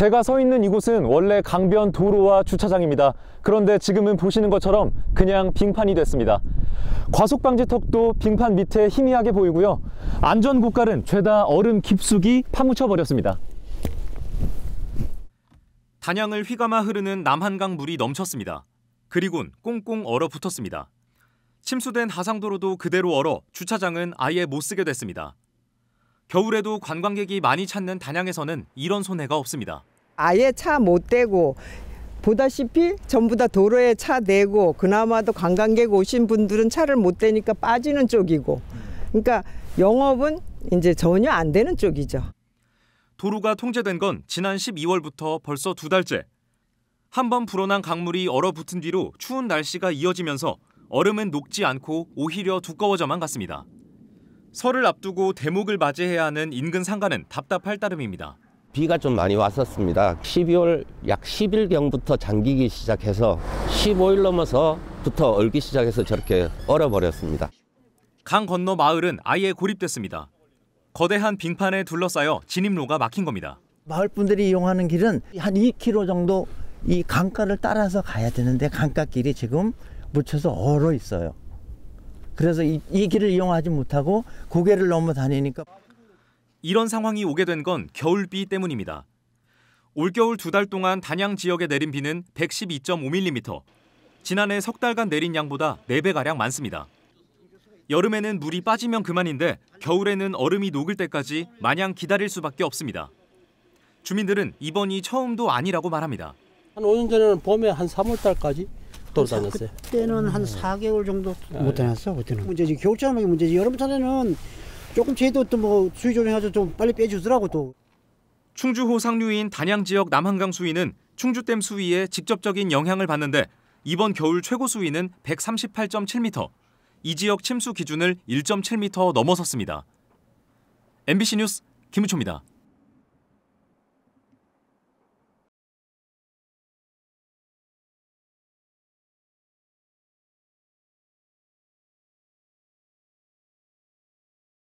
제가 서 있는 이곳은 원래 강변 도로와 주차장입니다. 그런데 지금은 보시는 것처럼 그냥 빙판이 됐습니다. 과속방지턱도 빙판 밑에 희미하게 보이고요. 안전고깔은 죄다 얼음 깊숙이 파묻혀 버렸습니다. 단양을 휘감아 흐르는 남한강 물이 넘쳤습니다. 그리곤 꽁꽁 얼어붙었습니다. 침수된 하상도로도 그대로 얼어 주차장은 아예 못 쓰게 됐습니다. 겨울에도 관광객이 많이 찾는 단양에서는 이런 손해가 없습니다. 아예 차 못 대고 보다시피 전부 다 도로에 차 대고 그나마도 관광객 오신 분들은 차를 못 대니까 빠지는 쪽이고 그러니까 영업은 이제 전혀 안 되는 쪽이죠. 도로가 통제된 건 지난 12월부터 벌써 두 달째. 한 번 불어난 강물이 얼어붙은 뒤로 추운 날씨가 이어지면서 얼음은 녹지 않고 오히려 두꺼워져만 갔습니다. 설을 앞두고 대목을 맞이해야 하는 인근 상가는 답답할 따름입니다. 비가 좀 많이 왔었습니다. 12월 약 10일경부터 잠기기 시작해서 15일 넘어서부터 얼기 시작해서 저렇게 얼어버렸습니다. 강 건너 마을은 아예 고립됐습니다. 거대한 빙판에 둘러싸여 진입로가 막힌 겁니다. 마을 분들이 이용하는 길은 한 2km 정도 이 강가를 따라서 가야 되는데 강가길이 지금 묻혀서 얼어 있어요. 그래서 이, 이 길을 이용하지 못하고 고개를 넘어 다니니까 이런 상황이 오게 된 건 겨울비 때문입니다. 올겨울 두 달 동안 단양 지역에 내린 비는 112.5mm, 지난해 석 달간 내린 양보다 4배가량 많습니다. 여름에는 물이 빠지면 그만인데 겨울에는 얼음이 녹을 때까지 마냥 기다릴 수밖에 없습니다. 주민들은 이번이 처음도 아니라고 말합니다. 한 5년 전에는 봄에 한 3월 달까지 돌아다녔어요. 그때는 한 4개월 정도 못 다녔어. 그때는 문제지 겨울철만 문제지 여름철에는 조금 쟤도 또뭐 수위 조정해서 좀 빨리 빼주더라고 또. 충주호 상류인 단양 지역 남한강 수위는 충주댐 수위에 직접적인 영향을 받는데 이번 겨울 최고 수위는 138.7m, 이 지역 침수 기준을 1.7m 넘어섰습니다. MBC 뉴스 김우초입니다.